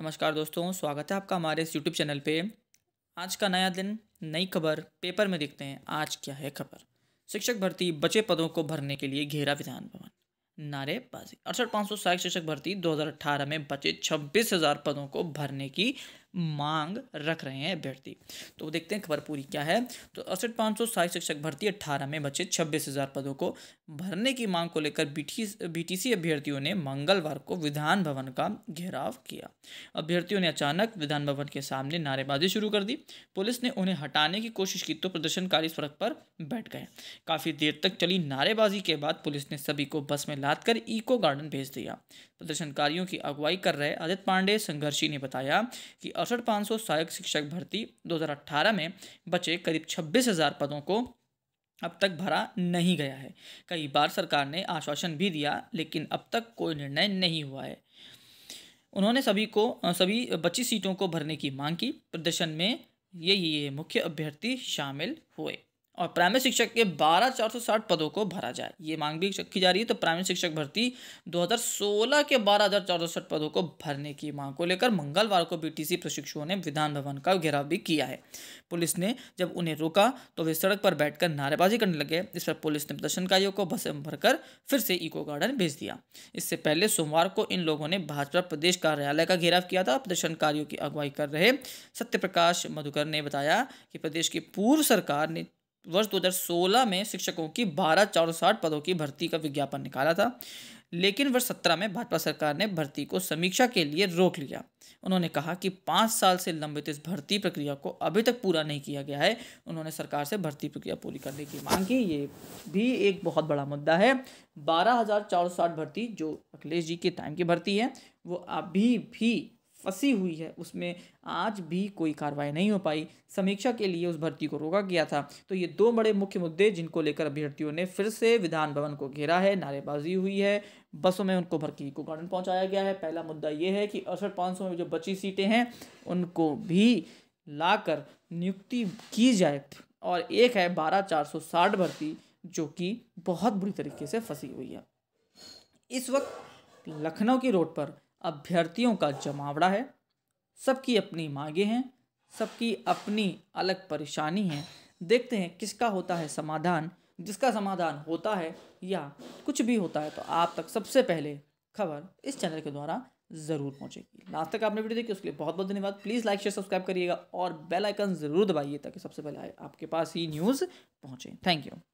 नमस्कार दोस्तों स्वागत है आपका हमारे इस यूट्यूब चैनल पे आज का नया दिन नई खबर पेपर में देखते हैं आज क्या है खबर शिक्षक भर्ती बचे पदों को भरने के लिए घेरा विधान भवन नारेबाजी अड़सठ पाँच सौ सहायक शिक्षक भर्ती 2018 में बचे छब्बीस हज़ार पदों को भरने की मांग रख रहे हैं अभ्यर्थी तो देखते हैं खबर पूरी क्या है तो अड़सठ पाँच सौ सहायक शिक्षक भर्ती अट्ठारह में बचे छब्बीस हज़ार पदों को भरने की मांग को लेकर बी टी अभ्यर्थियों ने मंगलवार को विधान भवन का घेराव किया अभ्यर्थियों ने अचानक विधान भवन के सामने नारेबाजी शुरू कर दी पुलिस ने उन्हें हटाने की कोशिश की तो प्रदर्शनकारी सड़क पर बैठ गए काफ़ी देर तक चली नारेबाजी के बाद पुलिस ने सभी को बस में लाद इको गार्डन भेज दिया प्रदर्शनकारियों की अगुवाई कर रहे आदित्य पांडे संघर्षी ने बताया कि अड़सठ पाँच सौ सहायक शिक्षक भर्ती 2018 में बचे करीब छब्बीस हज़ार पदों को अब तक भरा नहीं गया है कई बार सरकार ने आश्वासन भी दिया लेकिन अब तक कोई निर्णय नहीं हुआ है उन्होंने सभी को सभी बची सीटों को भरने की मांग की प्रदर्शन में ये ये मुख्य अभ्यर्थी शामिल हुए और प्राइमरी शिक्षक के बारह चार सौ साठ पदों को भरा जाए ये मांग भी की जा रही है तो प्राइमरी शिक्षक भर्ती 2016 के बारह हजार चार सौ साठ पदों को भरने की मांग को लेकर मंगलवार को बीटीसी प्रशिक्षुओं ने विधान भवन का घेराव भी किया है पुलिस ने जब उन्हें रोका तो वे सड़क पर बैठकर नारेबाजी करने लगे इस पर पुलिस ने प्रदर्शनकारियों को बस में भरकर फिर से इको गार्डन भेज दिया इससे पहले सोमवार को इन लोगों ने भाजपा प्रदेश कार्यालय का घेराव किया था प्रदर्शनकारियों की अगुवाई कर रहे प्रकाश मधुकर ने बताया कि प्रदेश की पूर्व सरकार ने वर्ष 2016 में शिक्षकों की बारह चार पदों की भर्ती का विज्ञापन निकाला था लेकिन वर्ष सत्रह में भाजपा सरकार ने भर्ती को समीक्षा के लिए रोक लिया उन्होंने कहा कि पाँच साल से लंबित इस भर्ती प्रक्रिया को अभी तक पूरा नहीं किया गया है उन्होंने सरकार से भर्ती प्रक्रिया पूरी करने की मांग की ये भी एक बहुत बड़ा मुद्दा है बारह हज़ार चार साठ भर्ती जो अखिलेश जी के टाइम की भर्ती है वो अभी भी फंसी हुई है उसमें आज भी कोई कार्रवाई नहीं हो पाई समीक्षा के लिए उस भर्ती को रोका गया था तो ये दो बड़े मुख्य मुद्दे जिनको लेकर अभ्यर्थियों ने फिर से विधान भवन को घेरा है नारेबाजी हुई है बसों में उनको भर्ती को गार्डन पहुंचाया गया है पहला मुद्दा ये है कि अड़सठ पाँच में जो बची सीटें हैं उनको भी लाकर नियुक्ति की जाए और एक है बारह चार सौ साठ भर्ती जो कि बहुत बुरी तरीके से फंसी हुई है इस वक्त लखनऊ की रोड पर अभ्यर्थियों का जमावड़ा है सबकी अपनी मांगे हैं सबकी अपनी अलग परेशानी है देखते हैं किसका होता है समाधान जिसका समाधान होता है या कुछ भी होता है तो आप तक सबसे पहले खबर इस चैनल के द्वारा ज़रूर पहुंचेगी लास्ट तक आपने वीडियो देखी उसके लिए बहुत बहुत धन्यवाद प्लीज़ लाइक शेयर सब्सक्राइब करिएगा और बेल आइकन ज़रूर दबाइए ताकि सबसे पहले आपके पास ही न्यूज़ पहुँचे थैंक यू